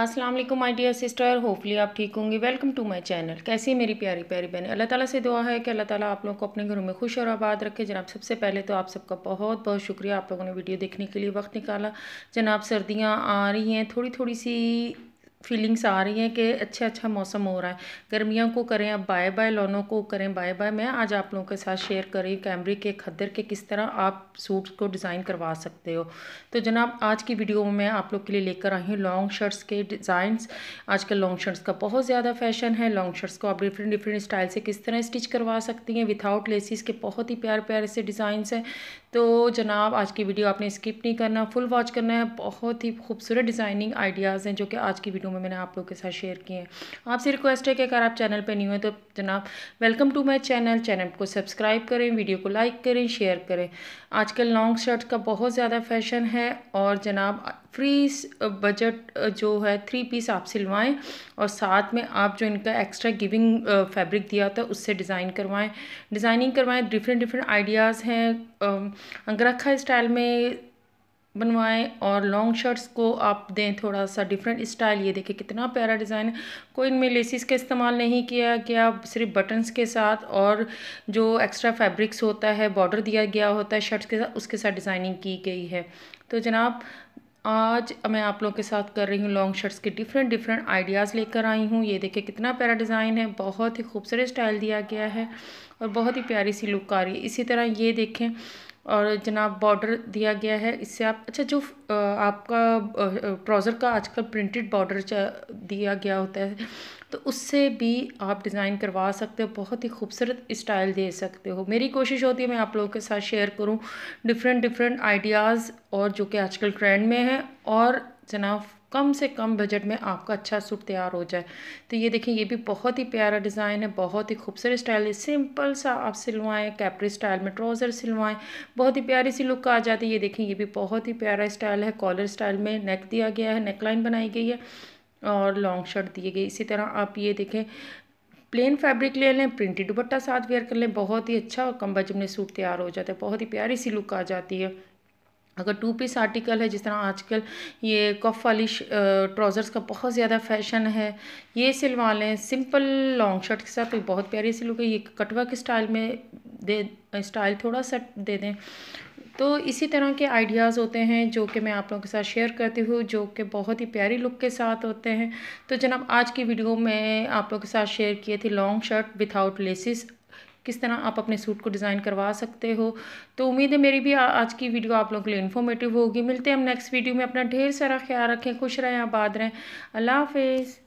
अस्सलाम वालेकुम my dear sister hopefully आप ठीक होंगी वेलकम टू माय चैनल कैसी है मेरी प्यारी प्यारी बहन अल्लाह ताला से दुआ है कि अल्लाह ताला आप लोगों को अपने घरों में खुश और आबाद रखे जनाब सबसे पहले तो आप सबका बहुत बहुत शुक्रिया आप लोगों ने वीडियो देखने के लिए वक्त निकाला जनाब सर्दियाँ आ रही हैं थोड़ी थोड़ी सी फीलिंग्स आ रही हैं कि अच्छा अच्छा मौसम हो रहा है गर्मियों को करें आप बाय बाय लोनों को करें बाय बाय मैं आज आप लोगों के साथ शेयर कर रही हूँ कैमरे के खद्दर के किस तरह आप सूट्स को डिज़ाइन करवा सकते हो तो जनाब आज की वीडियो में मैं आप लोग के लिए लेकर आई हूँ लॉन्ग शर्ट्स के डिज़ाइंस आजकल लॉन्ग शर्ट्स का बहुत ज़्यादा फैशन है लॉन्ग शर्ट्स को आप डिफरेंट डिफरेंट स्टाइल से किस तरह स्टिच करवा सकती हैं विथाउट लेसिस के बहुत ही प्यार प्यारे से डिज़ाइंस हैं तो जनाब आज की वीडियो आपने स्किप नहीं करना फुल वॉच करना है बहुत ही खूबसूरत डिज़ाइनिंग आइडियाज़ हैं जो कि आज की वीडियो में मैंने आप लोग के साथ शेयर किए हैं आपसे रिक्वेस्ट है कि अगर आप चैनल पर नहीं हुए तो जनाब welcome to my channel channel को सब्सक्राइब करें वीडियो को लाइक करें शेयर करें आजकल लॉन्ग शर्ट का बहुत ज़्यादा फैशन है और जनाब फ्री बजट जो है थ्री पीस आप सिलवाएं और साथ में आप जो इनका एक्स्ट्रा गिविंग फैब्रिक दिया था उससे डिज़ाइन करवाएं डिज़ाइनिंग करवाएं डिफरेंट डिफरेंट आइडियाज़ हैं अंगरखा स्टाइल में बनवाएं और लॉन्ग शर्ट्स को आप दें थोड़ा सा डिफरेंट स्टाइल ये देखिए कितना प्यारा डिज़ाइन है कोई इनमें लेसिस का इस्तेमाल नहीं किया गया सिर्फ बटन्स के साथ और जो एक्स्ट्रा फैब्रिक्स होता है बॉर्डर दिया गया होता है शर्ट्स के साथ उसके साथ डिज़ाइनिंग की गई है तो जनाब आज मैं आप लोगों के साथ कर रही हूँ लॉन्ग शर्ट्स के डिफरेंट डिफरेंट आइडियाज़ लेकर आई हूँ ये देखिए कितना प्यारा डिज़ाइन है बहुत ही खूबसूरत स्टाइल दिया गया है और बहुत ही प्यारी सी लुक आ रही है इसी तरह ये देखें और जनाब बॉर्डर दिया गया है इससे आप अच्छा जो आपका ट्राउज़र का आजकल प्रिंटेड बॉर्डर दिया गया होता है तो उससे भी आप डिज़ाइन करवा सकते हो बहुत ही खूबसूरत स्टाइल दे सकते हो मेरी कोशिश होती है मैं आप लोगों के साथ शेयर करूं डिफरेंट डिफरेंट आइडियाज़ और जो कि आजकल ट्रेंड में है और जनाब कम से कम बजट में आपका अच्छा सूट तैयार हो जाए तो ये देखें ये भी बहुत ही प्यारा डिज़ाइन है बहुत ही खूबसूरत स्टाइल है सिंपल सा आप सिलवाएं कैपरी स्टाइल में ट्राउज़र सिलवाएं बहुत ही प्यारी सी लुक आ जाती है ये देखें ये भी बहुत ही प्यारा स्टाइल है कॉलर स्टाइल में नेक दिया गया है नेकलाइन बनाई गई है और लॉन्ग शर्ट दिए गए इसी तरह आप ये देखें प्लेन फैब्रिक ले लें प्रिंटेड दुपट्टा साथ वेयर कर लें बहुत ही अच्छा और कम बजट में सूट तैयार हो जाता है बहुत ही प्यारी सी लुक आ जाती है अगर टू पीस आर्टिकल है जिस तरह आजकल ये कफ वाली ट्राउज़र्स का बहुत ज़्यादा फैशन है ये सिलवा लें सिंपल लॉन्ग शर्ट के साथ तो बहुत प्यारी सी गई ये कटवा के स्टाइल में दे स्टाइल थोड़ा सा दे दें तो इसी तरह के आइडियाज़ होते हैं जो कि मैं आप लोगों के साथ शेयर करती हूँ जो कि बहुत ही प्यारी लुक के साथ होते हैं तो जनाब आज की वीडियो में आप लोगों के साथ शेयर किए थे लॉन्ग शर्ट विथआउट लेसिस किस तरह आप अपने सूट को डिज़ाइन करवा सकते हो तो उम्मीद है मेरी भी आज की वीडियो आप लोगों के लिए इन्फॉर्मेटिव होगी मिलते हैं हम नेक्स्ट वीडियो में अपना ढेर सारा ख्याल रखें खुश रहें आबाद रहें अल्लाह हाफिज़